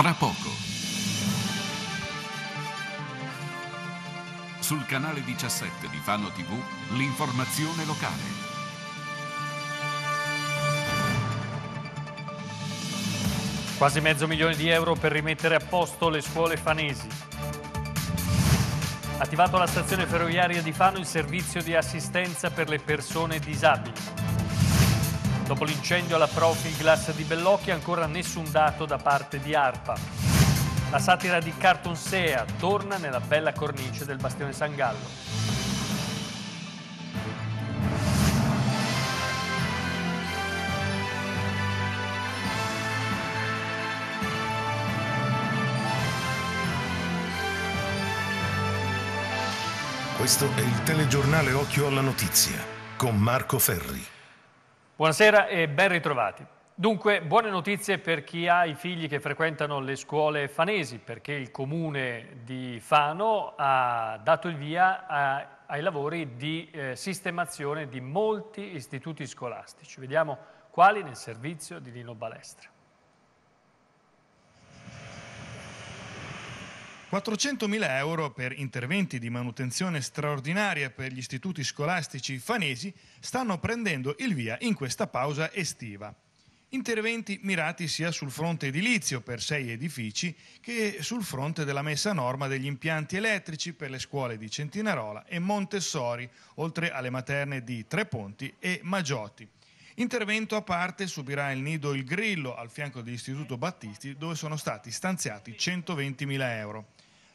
Tra poco. Sul canale 17 di Fano TV, l'informazione locale. Quasi mezzo milione di euro per rimettere a posto le scuole fanesi. Attivato alla stazione ferroviaria di Fano il servizio di assistenza per le persone disabili. Dopo l'incendio alla Profilglass di Bellocchi ancora nessun dato da parte di ARPA. La satira di Carton Sea torna nella bella cornice del Bastione San Gallo. Questo è il telegiornale Occhio alla Notizia con Marco Ferri. Buonasera e ben ritrovati. Dunque, buone notizie per chi ha i figli che frequentano le scuole fanesi, perché il comune di Fano ha dato il via a, ai lavori di eh, sistemazione di molti istituti scolastici. Vediamo quali nel servizio di Lino Balestra. 400.000 euro per interventi di manutenzione straordinaria per gli istituti scolastici fanesi stanno prendendo il via in questa pausa estiva. Interventi mirati sia sul fronte edilizio per sei edifici che sul fronte della messa a norma degli impianti elettrici per le scuole di Centinarola e Montessori, oltre alle materne di Tre Ponti e Maggioti. Intervento a parte subirà il nido Il Grillo al fianco dell'Istituto Battisti dove sono stati stanziati 120.000 euro.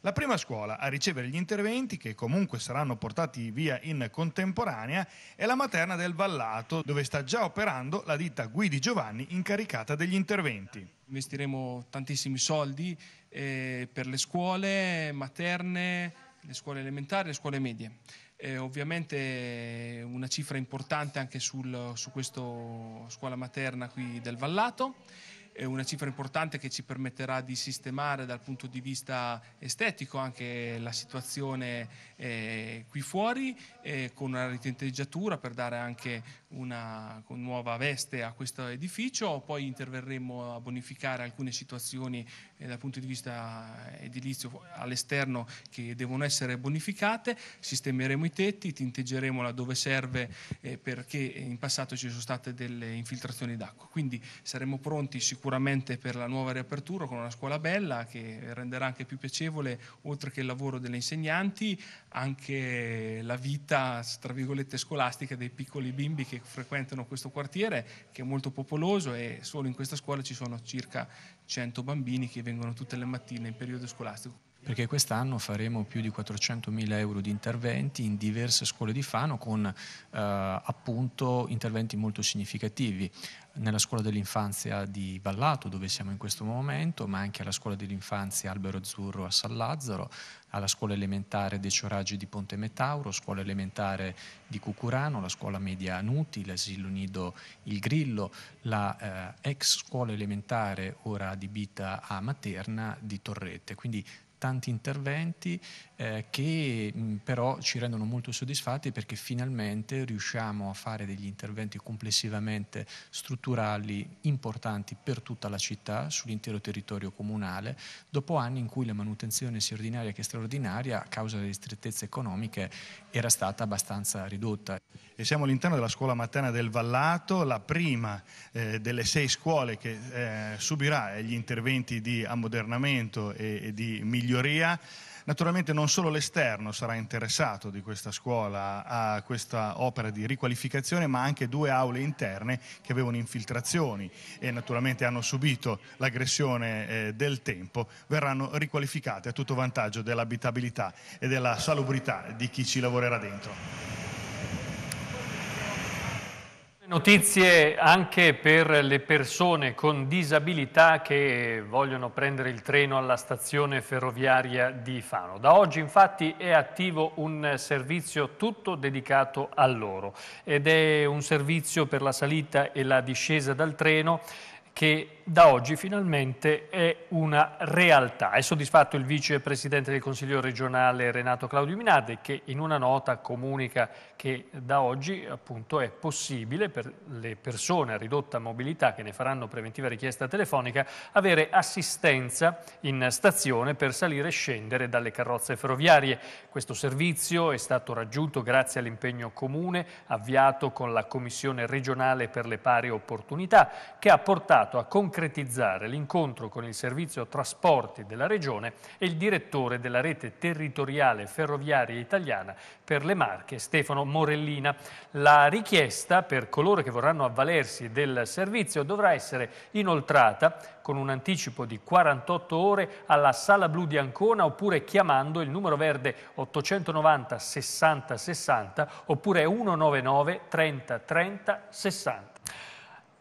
La prima scuola a ricevere gli interventi, che comunque saranno portati via in contemporanea, è la materna del Vallato, dove sta già operando la ditta Guidi Giovanni incaricata degli interventi. Investiremo tantissimi soldi eh, per le scuole materne, le scuole elementari, le scuole medie. Eh, ovviamente una cifra importante anche sul, su questa scuola materna qui del Vallato è una cifra importante che ci permetterà di sistemare dal punto di vista estetico anche la situazione eh, qui fuori eh, con una ritinteggiatura per dare anche una nuova veste a questo edificio, poi interverremo a bonificare alcune situazioni eh, dal punto di vista eh, edilizio all'esterno che devono essere bonificate, sistemeremo i tetti, tinteggeremo laddove serve eh, perché in passato ci sono state delle infiltrazioni d'acqua, quindi saremo pronti sicuramente sicuramente per la nuova riapertura con una scuola bella che renderà anche più piacevole, oltre che il lavoro delle insegnanti, anche la vita, tra virgolette, scolastica dei piccoli bimbi che frequentano questo quartiere, che è molto popoloso e solo in questa scuola ci sono circa 100 bambini che vengono tutte le mattine in periodo scolastico perché quest'anno faremo più di 400.000 euro di interventi in diverse scuole di Fano con eh, appunto interventi molto significativi nella scuola dell'infanzia di Vallato dove siamo in questo momento, ma anche alla scuola dell'infanzia Albero Azzurro a San Lazzaro, alla scuola elementare De Cioraggi di Ponte Metauro, scuola elementare di Cucurano, la scuola media Nuti, l'asilo nido Il Grillo, la eh, ex scuola elementare ora adibita a Materna di Torrette. Quindi tanti interventi eh, che mh, mm, però ci rendono molto soddisfatti perché finalmente riusciamo a fare degli interventi complessivamente strutturali importanti per tutta la città, sull'intero territorio comunale, dopo anni in cui la manutenzione sia ordinaria che straordinaria a causa delle strettezze economiche era stata abbastanza ridotta. E siamo all'interno della scuola materna del Vallato, la prima eh, delle sei scuole che eh, subirà gli interventi di ammodernamento e, e di miglioramento miglioria. Naturalmente non solo l'esterno sarà interessato di questa scuola a questa opera di riqualificazione, ma anche due aule interne che avevano infiltrazioni e naturalmente hanno subito l'aggressione eh, del tempo, verranno riqualificate a tutto vantaggio dell'abitabilità e della salubrità di chi ci lavorerà dentro. Notizie anche per le persone con disabilità che vogliono prendere il treno alla stazione ferroviaria di Fano. Da oggi infatti è attivo un servizio tutto dedicato a loro ed è un servizio per la salita e la discesa dal treno che da oggi finalmente è una realtà. È soddisfatto il vicepresidente del Consiglio regionale Renato Claudio Minardi che in una nota comunica che da oggi appunto è possibile per le persone a ridotta mobilità che ne faranno preventiva richiesta telefonica avere assistenza in stazione per salire e scendere dalle carrozze ferroviarie. Questo servizio è stato raggiunto grazie all'impegno comune avviato con la Commissione regionale per le pari opportunità che ha portato mandato a concretizzare l'incontro con il servizio trasporti della Regione e il direttore della rete territoriale ferroviaria italiana per le Marche, Stefano Morellina. La richiesta per coloro che vorranno avvalersi del servizio dovrà essere inoltrata con un anticipo di 48 ore alla Sala Blu di Ancona oppure chiamando il numero verde 890 60 60 oppure 199 30 30 60.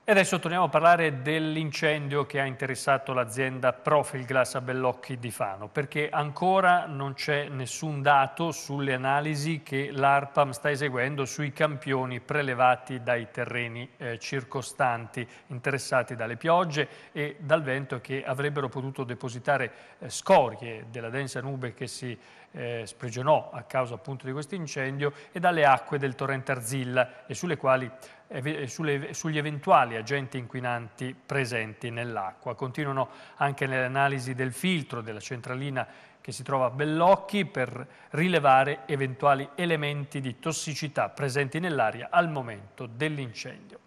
E adesso torniamo a parlare dell'incendio che ha interessato l'azienda Profilglass a Bellocchi di Fano, perché ancora non c'è nessun dato sulle analisi che l'ARPAM sta eseguendo sui campioni prelevati dai terreni eh, circostanti interessati dalle piogge e dal vento che avrebbero potuto depositare eh, scorie della densa nube che si eh, sprigionò a causa appunto di questo incendio e dalle acque del torrente Arzilla e sulle quali eh, sulle, sugli eventuali agenti inquinanti presenti nell'acqua. Continuano anche le analisi del filtro della centralina che si trova a Bellocchi per rilevare eventuali elementi di tossicità presenti nell'aria al momento dell'incendio.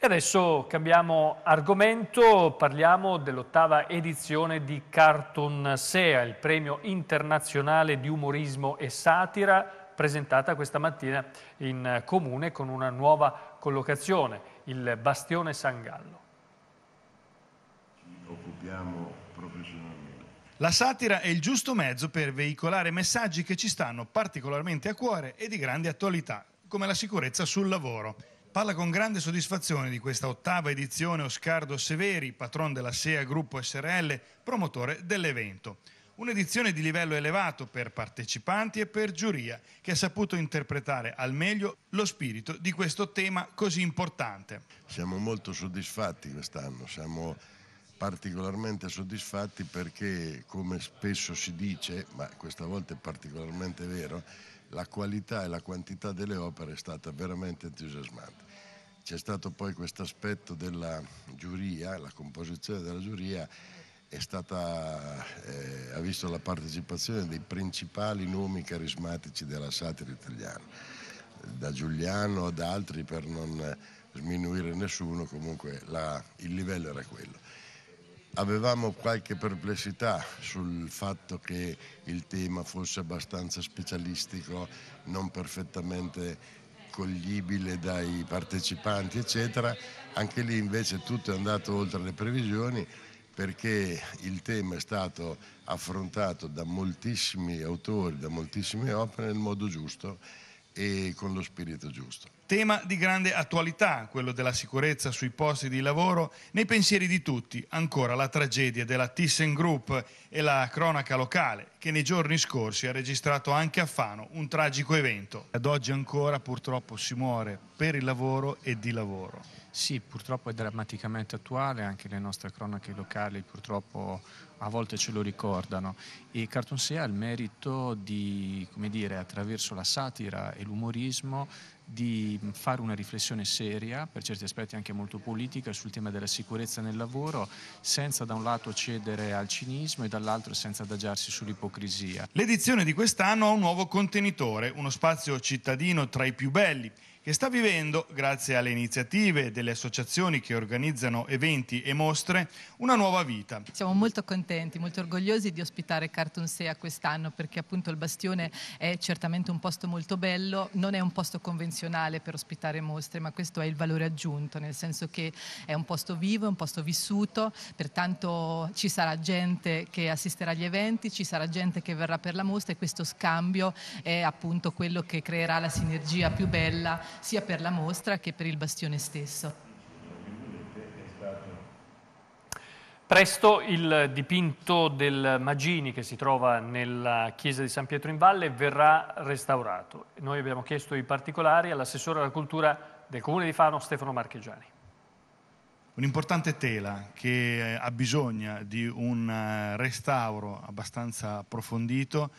E adesso cambiamo argomento, parliamo dell'ottava edizione di Cartoon Sea, il premio internazionale di umorismo e satira, presentata questa mattina in comune con una nuova collocazione, il Bastione San Gallo. Ci occupiamo professionalmente. La satira è il giusto mezzo per veicolare messaggi che ci stanno particolarmente a cuore e di grande attualità, come la sicurezza sul lavoro parla con grande soddisfazione di questa ottava edizione Oscardo Severi, patron della SEA Gruppo SRL, promotore dell'evento. Un'edizione di livello elevato per partecipanti e per giuria, che ha saputo interpretare al meglio lo spirito di questo tema così importante. Siamo molto soddisfatti quest'anno, siamo particolarmente soddisfatti perché, come spesso si dice, ma questa volta è particolarmente vero, la qualità e la quantità delle opere è stata veramente entusiasmante. C'è stato poi questo aspetto della giuria, la composizione della giuria stata, eh, ha visto la partecipazione dei principali nomi carismatici della satira italiana, da Giuliano ad altri per non sminuire nessuno, comunque la, il livello era quello avevamo qualche perplessità sul fatto che il tema fosse abbastanza specialistico, non perfettamente coglibile dai partecipanti, eccetera. Anche lì invece tutto è andato oltre le previsioni perché il tema è stato affrontato da moltissimi autori, da moltissime opere nel modo giusto e con lo spirito giusto. Tema di grande attualità, quello della sicurezza sui posti di lavoro, nei pensieri di tutti, ancora la tragedia della Thyssen Group e la cronaca locale, che nei giorni scorsi ha registrato anche a Fano un tragico evento. Ad oggi ancora purtroppo si muore per il lavoro e di lavoro. Sì, purtroppo è drammaticamente attuale, anche le nostre cronache locali purtroppo a volte ce lo ricordano e Cartoon Sea ha il merito di, come dire, attraverso la satira e l'umorismo di fare una riflessione seria, per certi aspetti anche molto politica, sul tema della sicurezza nel lavoro, senza da un lato cedere al cinismo e dall'altro senza adagiarsi sull'ipocrisia. L'edizione di quest'anno ha un nuovo contenitore, uno spazio cittadino tra i più belli che sta vivendo, grazie alle iniziative delle associazioni che organizzano eventi e mostre, una nuova vita. Siamo molto contenti, molto orgogliosi di ospitare Cartoon Sea quest'anno perché appunto il Bastione è certamente un posto molto bello, non è un posto convenzionale per ospitare mostre, ma questo è il valore aggiunto, nel senso che è un posto vivo, è un posto vissuto, pertanto ci sarà gente che assisterà agli eventi, ci sarà gente che verrà per la mostra e questo scambio è appunto quello che creerà la sinergia più bella sia per la mostra che per il bastione stesso. Presto il dipinto del Magini che si trova nella chiesa di San Pietro in Valle verrà restaurato. Noi abbiamo chiesto i particolari all'assessore alla cultura del comune di Fano Stefano Marchegiani. Un'importante tela che eh, ha bisogno di un eh, restauro abbastanza approfondito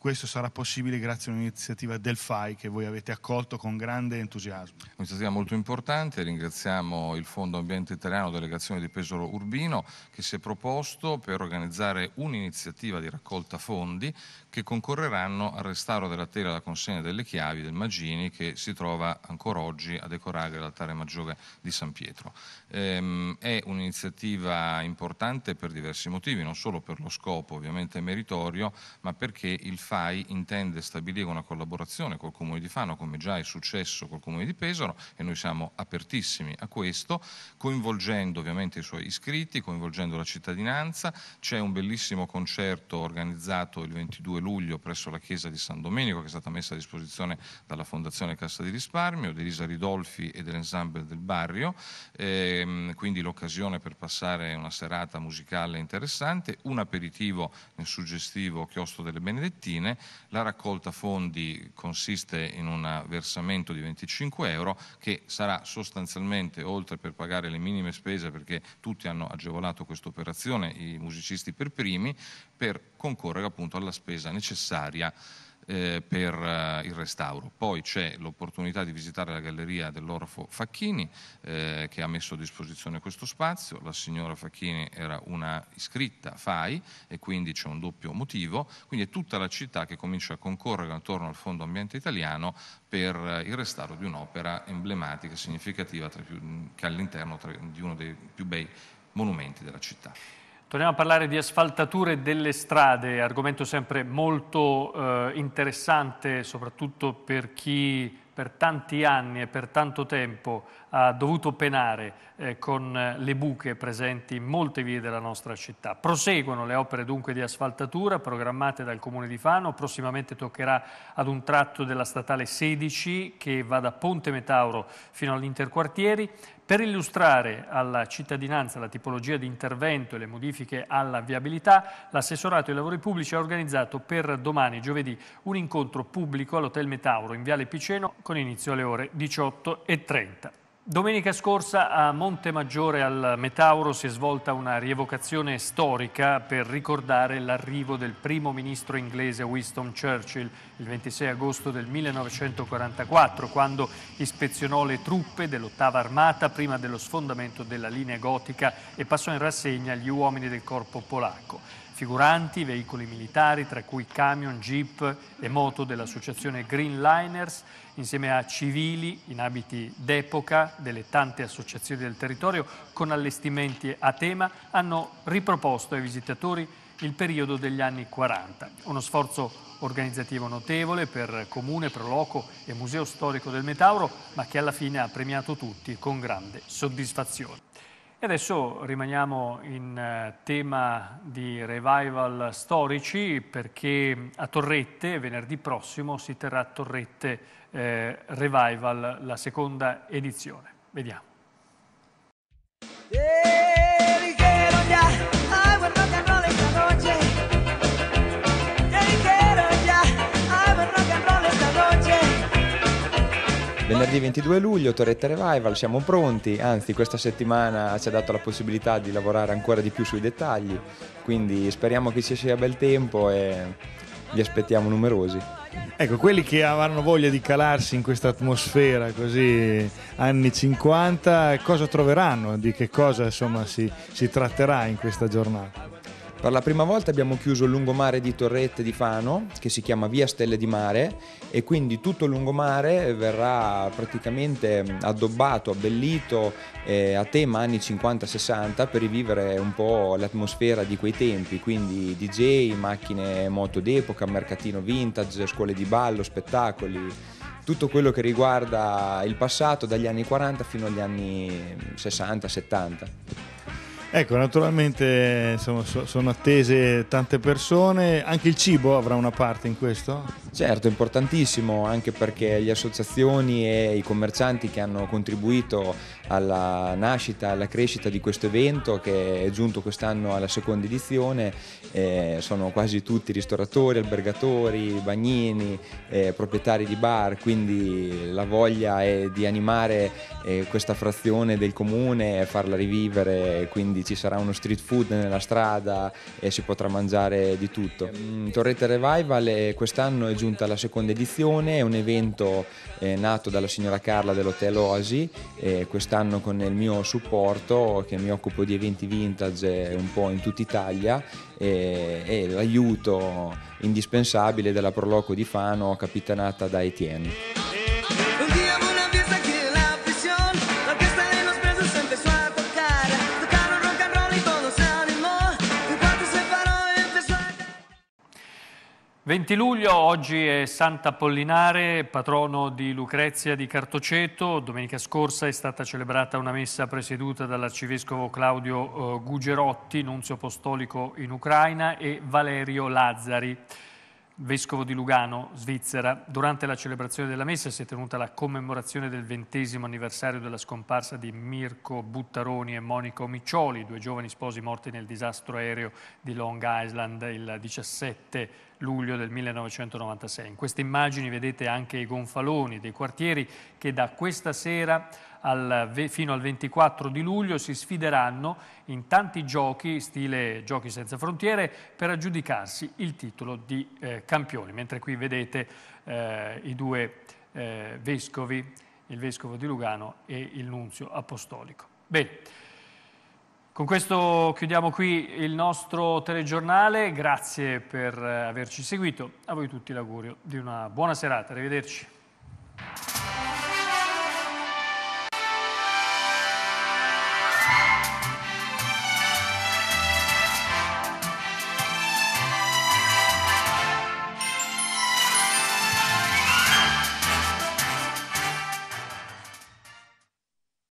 questo sarà possibile grazie a un'iniziativa del FAI che voi avete accolto con grande entusiasmo. Un'iniziativa molto importante, ringraziamo il Fondo Ambiente Italiano, delegazione di Pesaro Urbino, che si è proposto per organizzare un'iniziativa di raccolta fondi che concorreranno al restauro della tela e alla consegna delle chiavi del Magini che si trova ancora oggi a decorare l'altare maggiore di San Pietro. Ehm, è un'iniziativa importante per diversi motivi, non solo per lo scopo ovviamente meritorio, ma perché il FAI intende stabilire una collaborazione col Comune di Fano, come già è successo col Comune di Pesaro, e noi siamo apertissimi a questo, coinvolgendo ovviamente i suoi iscritti, coinvolgendo la cittadinanza. C'è un bellissimo concerto organizzato il 22 luglio presso la Chiesa di San Domenico, che è stata messa a disposizione dalla Fondazione Cassa di Risparmio, di Elisa Ridolfi e dell'ensemble del Barrio, ehm, quindi l'occasione per passare una serata musicale interessante, un aperitivo nel suggestivo Chiostro delle Benedettine fine. La raccolta fondi consiste in un versamento di 25 euro che sarà sostanzialmente, oltre per pagare le minime spese, perché tutti hanno agevolato questa operazione, i musicisti per primi, per concorrere appunto alla spesa necessaria eh, per eh, il restauro. Poi c'è l'opportunità di visitare la galleria dell'Orfo Facchini eh, che ha messo a disposizione questo spazio, la signora Facchini era una iscritta FAI e quindi c'è un doppio motivo, quindi è tutta la città che comincia a concorrere attorno al Fondo Ambiente Italiano per eh, il restauro di un'opera emblematica, e significativa, più, che all'interno di uno dei più bei monumenti della città. Torniamo a parlare di asfaltature delle strade, argomento sempre molto eh, interessante soprattutto per chi per tanti anni e per tanto tempo ha dovuto penare eh, con eh, le buche presenti in molte vie della nostra città. Proseguono le opere dunque di asfaltatura programmate dal Comune di Fano, prossimamente toccherà ad un tratto della statale 16 che va da Ponte Metauro fino all'Interquartieri. Per illustrare alla cittadinanza la tipologia di intervento e le modifiche alla viabilità, l'assessorato ai lavori pubblici ha organizzato per domani, giovedì, un incontro pubblico all'Hotel Metauro in Viale Piceno con inizio alle ore 18.30. Domenica scorsa a Monte Maggiore al Metauro si è svolta una rievocazione storica per ricordare l'arrivo del primo ministro inglese Winston Churchill il 26 agosto del 1944 quando ispezionò le truppe dell'ottava armata prima dello sfondamento della linea gotica e passò in rassegna gli uomini del corpo polacco figuranti, veicoli militari, tra cui camion, jeep e moto dell'associazione Greenliners, insieme a civili in abiti d'epoca, delle tante associazioni del territorio con allestimenti a tema hanno riproposto ai visitatori il periodo degli anni 40. Uno sforzo organizzativo notevole per Comune, Proloco e Museo Storico del Metauro, ma che alla fine ha premiato tutti con grande soddisfazione. E adesso rimaniamo in eh, tema di revival storici perché a Torrette, venerdì prossimo, si terrà Torrette eh, Revival, la seconda edizione. Vediamo. Yeah! Venerdì 22 luglio, Torretta Revival, siamo pronti, anzi questa settimana ci ha dato la possibilità di lavorare ancora di più sui dettagli, quindi speriamo che ci sia bel tempo e vi aspettiamo numerosi. Ecco, quelli che avranno voglia di calarsi in questa atmosfera così anni 50, cosa troveranno? Di che cosa insomma, si, si tratterà in questa giornata? Per la prima volta abbiamo chiuso il lungomare di Torrette di Fano, che si chiama Via Stelle di Mare, e quindi tutto il lungomare verrà praticamente addobbato, abbellito eh, a tema anni 50-60 per rivivere un po' l'atmosfera di quei tempi, quindi DJ, macchine moto d'epoca, mercatino vintage, scuole di ballo, spettacoli tutto quello che riguarda il passato dagli anni 40 fino agli anni 60-70. Ecco, naturalmente insomma, sono attese tante persone, anche il cibo avrà una parte in questo? Certo, importantissimo, anche perché le associazioni e i commercianti che hanno contribuito alla nascita, alla crescita di questo evento che è giunto quest'anno alla seconda edizione. Eh, sono quasi tutti ristoratori, albergatori, bagnini, eh, proprietari di bar, quindi la voglia è di animare eh, questa frazione del comune e farla rivivere, quindi ci sarà uno street food nella strada e si potrà mangiare di tutto. Mm, Torrete Revival quest'anno è giunta alla seconda edizione, è un evento eh, nato dalla signora Carla dell'Hotel Oasi, eh, quest'anno quest'anno con il mio supporto che mi occupo di eventi vintage un po' in tutta Italia e, e l'aiuto indispensabile della Proloco di Fano capitanata da Etienne. 20 luglio, oggi è Santa Pollinare, patrono di Lucrezia di Cartoceto. Domenica scorsa è stata celebrata una messa presieduta dall'arcivescovo Claudio eh, Gugerotti, nunzio apostolico in Ucraina, e Valerio Lazzari, vescovo di Lugano, Svizzera. Durante la celebrazione della messa si è tenuta la commemorazione del ventesimo anniversario della scomparsa di Mirko Buttaroni e Monica Omiccioli, due giovani sposi morti nel disastro aereo di Long Island il 17 luglio luglio del 1996. In queste immagini vedete anche i gonfaloni dei quartieri che da questa sera al, fino al 24 di luglio si sfideranno in tanti giochi, stile Giochi senza frontiere, per aggiudicarsi il titolo di eh, campioni. Mentre qui vedete eh, i due eh, vescovi, il vescovo di Lugano e il nunzio apostolico. Bene. Con questo chiudiamo qui il nostro telegiornale, grazie per eh, averci seguito, a voi tutti l'augurio di una buona serata, arrivederci.